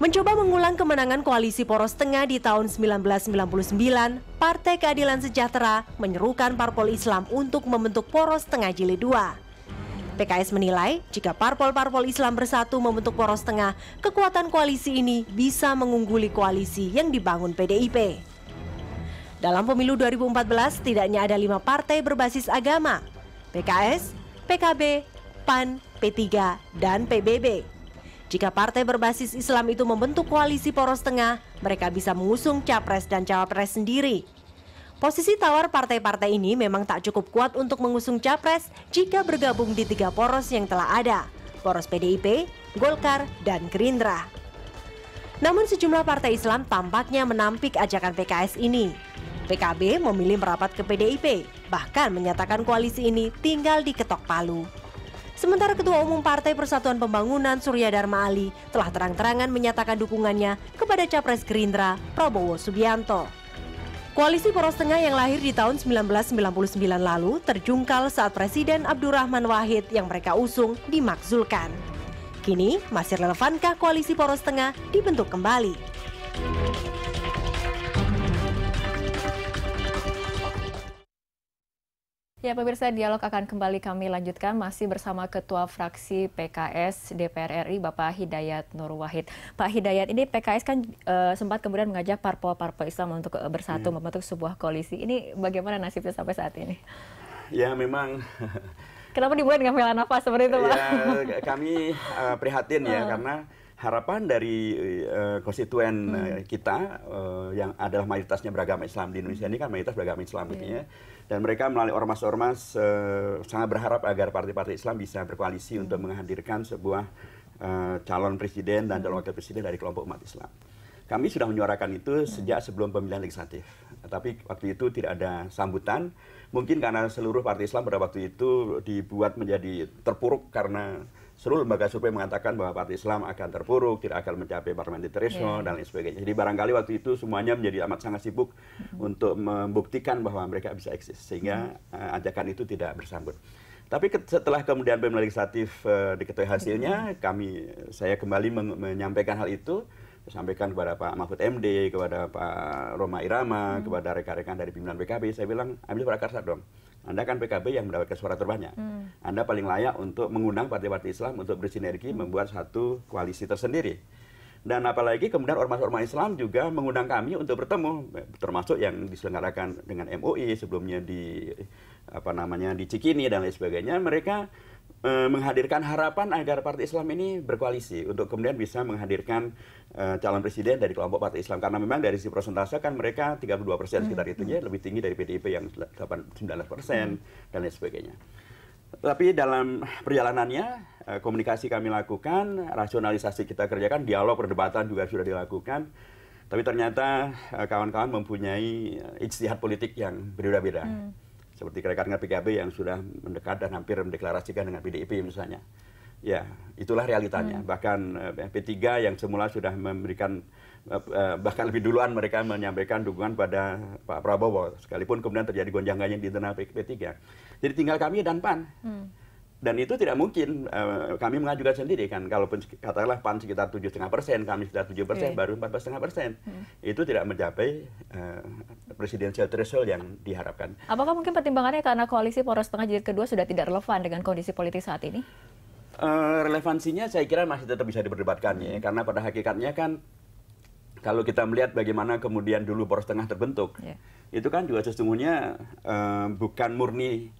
Mencoba mengulang kemenangan koalisi poros tengah di tahun 1999, Partai Keadilan Sejahtera menyerukan parpol Islam untuk membentuk poros tengah jilid 2. PKS menilai jika parpol-parpol Islam bersatu membentuk poros tengah, kekuatan koalisi ini bisa mengungguli koalisi yang dibangun PDIP. Dalam pemilu 2014, tidaknya ada lima partai berbasis agama, PKS, PKB, PAN, P3, dan PBB. Jika partai berbasis Islam itu membentuk koalisi poros tengah, mereka bisa mengusung capres dan cawapres sendiri. Posisi tawar partai-partai ini memang tak cukup kuat untuk mengusung capres jika bergabung di tiga poros yang telah ada, poros PDIP, Golkar, dan Gerindra. Namun sejumlah partai Islam tampaknya menampik ajakan PKS ini. PKB memilih merapat ke PDIP, bahkan menyatakan koalisi ini tinggal diketok palu. Sementara Ketua Umum Partai Persatuan Pembangunan Surya Dharma Ali telah terang-terangan menyatakan dukungannya kepada Capres Gerindra Prabowo Subianto. Koalisi Poros Tengah yang lahir di tahun 1999 lalu terjungkal saat Presiden Abdurrahman Wahid yang mereka usung dimakzulkan. Kini, masih relevankah koalisi Poros Tengah dibentuk kembali? Ya pemirsa dialog akan kembali kami lanjutkan masih bersama Ketua Fraksi PKS DPR RI Bapak Hidayat Nur Wahid. Pak Hidayat ini PKS kan e, sempat kemudian mengajak parpol-parpol Islam untuk eh, bersatu hmm. membentuk sebuah koalisi. Ini bagaimana nasibnya sampai saat ini? Ya memang. Kenapa dimulai dengan pilihan nafas seperti itu Pak? Ya, kami e, prihatin ya karena harapan dari e, konstituen hmm. kita e, yang adalah mayoritasnya beragama Islam di Indonesia ini kan mayoritas beragama Islam yeah. gitu iya. ya dan mereka melalui ormas-ormas uh, sangat berharap agar partai-partai Islam bisa berkoalisi hmm. untuk menghadirkan sebuah uh, calon presiden dan calon wakil presiden dari kelompok umat Islam. Kami sudah menyuarakan itu hmm. sejak sebelum pemilihan legislatif, tapi waktu itu tidak ada sambutan. Mungkin karena seluruh partai Islam pada waktu itu dibuat menjadi terpuruk karena seluruh lembaga survei mengatakan bahwa Partai Islam akan terpuruk, tidak akan mencapai parliamentarisme iya. yeah. dan lain sebagainya. Jadi barangkali waktu itu semuanya menjadi amat sangat sibuk mm-hmm. untuk membuktikan bahwa mereka bisa eksis sehingga mm-hmm. ajakan itu tidak bersambut. Tapi setelah kemudian pemilihan legislatif uh, eh, diketahui hasilnya, mm-hmm. kami saya kembali men- menyampaikan hal itu sampaikan kepada Pak Mahfud MD, kepada Pak Roma Irama, hmm. kepada rekan-rekan dari pimpinan PKB, saya bilang ambil prakarsa dong. Anda kan PKB yang mendapatkan suara terbanyak. Hmm. Anda paling layak untuk mengundang partai-partai Islam untuk bersinergi hmm. membuat satu koalisi tersendiri. Dan apalagi kemudian ormas-ormas Islam juga mengundang kami untuk bertemu, termasuk yang diselenggarakan dengan MUI e, sebelumnya di apa namanya di Cikini dan lain sebagainya. Mereka Eh, menghadirkan harapan agar Partai Islam ini berkoalisi untuk kemudian bisa menghadirkan uh, calon presiden dari kelompok Partai Islam karena memang dari si persentase kan mereka 32 persen sekitar hmm. itu ya hmm. lebih tinggi dari PDIP yang 19 persen hmm. dan lain sebagainya. Tapi dalam perjalanannya eh, komunikasi kami lakukan, rasionalisasi kita kerjakan, dialog perdebatan juga sudah dilakukan. Tapi ternyata kawan-kawan mempunyai ijtihad politik yang berbeda-beda. Hmm seperti kerekatan PKB yang sudah mendekat dan hampir mendeklarasikan dengan PDIP misalnya. Ya, itulah realitanya. Hmm. Bahkan eh, P3 yang semula sudah memberikan eh, eh, bahkan lebih duluan mereka menyampaikan dukungan pada Pak Prabowo sekalipun kemudian terjadi gonjang-ganjing di internal P3. Jadi tinggal kami dan PAN. Hmm dan itu tidak mungkin uh, kami mengajukan sendiri kan kalaupun katakanlah pan sekitar tujuh setengah persen kami sekitar tujuh persen iya. baru empat setengah persen hmm. itu tidak mencapai uh, eh, presidensial threshold yang diharapkan apakah mungkin pertimbangannya karena koalisi poros tengah jilid kedua sudah tidak relevan dengan kondisi politik saat ini uh, relevansinya saya kira masih tetap bisa diperdebatkan ya hmm. karena pada hakikatnya kan kalau kita melihat bagaimana kemudian dulu poros tengah terbentuk yeah. itu kan juga sesungguhnya uh, bukan murni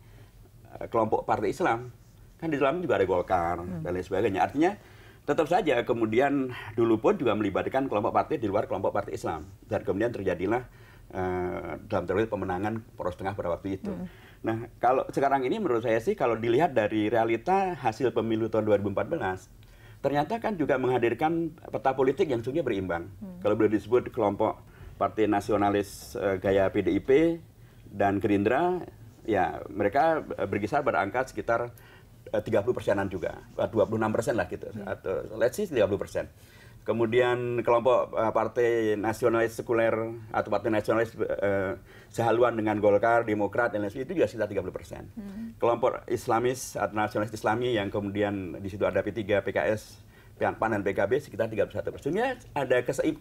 kelompok partai Islam kan di dalamnya juga ada Golkar hmm. dan lain sebagainya. Artinya tetap saja kemudian dulu pun juga melibatkan kelompok partai di luar kelompok partai Islam dan kemudian terjadilah uh, dalam teori pemenangan poros tengah pada waktu itu. Hmm. Nah, kalau sekarang ini menurut saya sih kalau dilihat dari realita hasil pemilu tahun 2014 ternyata kan juga menghadirkan peta politik yang sungguh berimbang. Hmm. Kalau boleh disebut kelompok partai nasionalis uh, gaya PDIP dan Gerindra ya mereka berkisar pada angka sekitar 30 eh, persenan juga, 26 eh, persen lah gitu, hmm. atau let's say 30 persen. Kemudian kelompok uh, partai nasionalis sekuler atau partai nasionalis uh, sehaluan dengan Golkar, Demokrat, dan lain lain itu juga sekitar 30 persen. Hmm. Kelompok Islamis atau nasionalis Islami yang kemudian di situ ada P3, PKS, PAN, dan PKB sekitar 31 persen. Ya, ada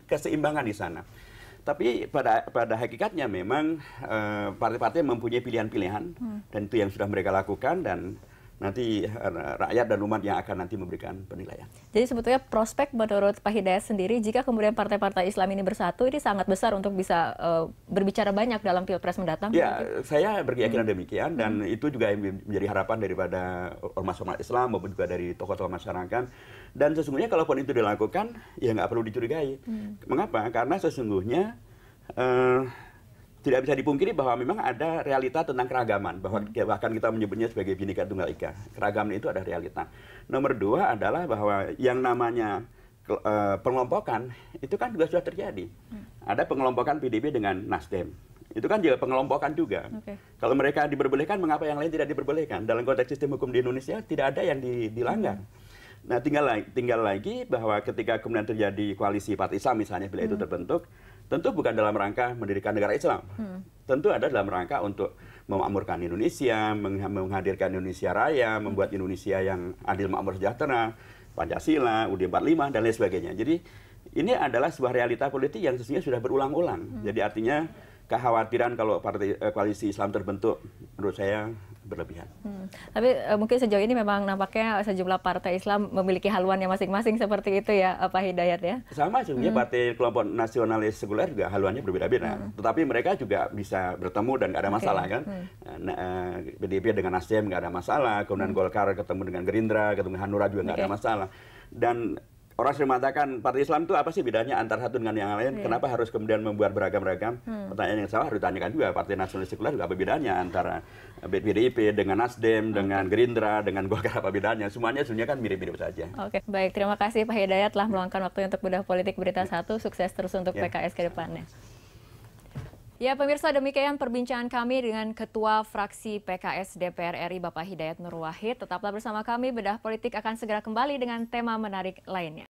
keseimbangan di sana. Tapi pada pada hakikatnya memang partai-partai uh, mempunyai pilihan-pilihan hmm. dan itu yang sudah mereka lakukan dan nanti eh, rakyat dan umat yang akan nanti memberikan penilaian. Jadi sebetulnya prospek menurut Pak Hidayat sendiri jika kemudian partai-partai Islam ini bersatu ini sangat besar untuk bisa uh, berbicara banyak dalam Pilpres mendatang. Ya, mungkin. Gitu. saya berkeyakinan hmm. demikian dan hmm. itu juga yang menjadi harapan daripada ormas-ormas Islam maupun juga dari tokoh-tokoh masyarakat dan sesungguhnya kalaupun itu dilakukan ya nggak perlu dicurigai. Hmm. Mengapa? Karena sesungguhnya uh, tidak bisa dipungkiri bahwa memang ada realita tentang keragaman bahwa hmm. bahkan kita menyebutnya sebagai bhinneka tunggal ika keragaman itu ada realita nomor dua adalah bahwa yang namanya eh, pengelompokan itu kan juga sudah terjadi hmm. ada pengelompokan PDB dengan Nasdem itu kan juga pengelompokan juga okay. kalau mereka diperbolehkan mengapa yang lain tidak diperbolehkan dalam konteks sistem hukum di Indonesia tidak ada yang dilanggar hmm. Nah, tinggal lagi, tinggal lagi bahwa ketika kemudian terjadi koalisi partai misalnya bila hmm. itu terbentuk, Tentu bukan dalam rangka mendirikan negara Islam. Hmm. Tentu ada dalam rangka untuk memakmurkan Indonesia, menghadirkan Indonesia Raya, hmm. membuat Indonesia yang adil, makmur, sejahtera, Pancasila, UUD 45, dan lain sebagainya. Jadi ini adalah sebuah realita politik yang sesungguhnya sudah berulang-ulang. Hmm. Jadi artinya kekhawatiran kalau partai eh, koalisi Islam terbentuk menurut saya berlebihan. Hmm. Tapi eh, mungkin sejauh ini memang nampaknya sejumlah partai Islam memiliki haluan yang masing-masing seperti itu ya Pak Hidayat ya. Sama sebenarnya hmm. partai kelompok nasionalis sekuler juga haluannya berbeda-beda. Hmm. Tetapi mereka juga bisa bertemu dan tidak ada masalah okay. kan. Hmm. PDIP eh, nah, eh, dengan Nasdem tidak ada masalah, kemudian hmm. Golkar ketemu dengan Gerindra, ketemu dengan Hanura juga tidak okay. ada masalah. Dan orang sering mengatakan partai Islam itu apa sih bedanya antara satu dengan yang lain? Yeah. Kenapa harus kemudian membuat beragam beragam Hmm. Pertanyaan yang salah harus ditanyakan juga partai nasionalis sekuler juga apa bedanya antara BPDIP eh, dengan Nasdem, dengan Gerindra, dengan Golkar apa bedanya? Semuanya sebenarnya kan mirip-mirip saja. Oke, okay. baik. Terima kasih Pak Hidayat telah meluangkan waktunya untuk bedah politik berita iya. satu. Sukses terus untuk yeah. PKS ke depannya. Ya pemirsa demikian perbincangan kami dengan Ketua Fraksi PKS DPR RI Bapak Hidayat Nur Wahid. Tetaplah bersama kami, Bedah Politik akan segera kembali dengan tema menarik lainnya.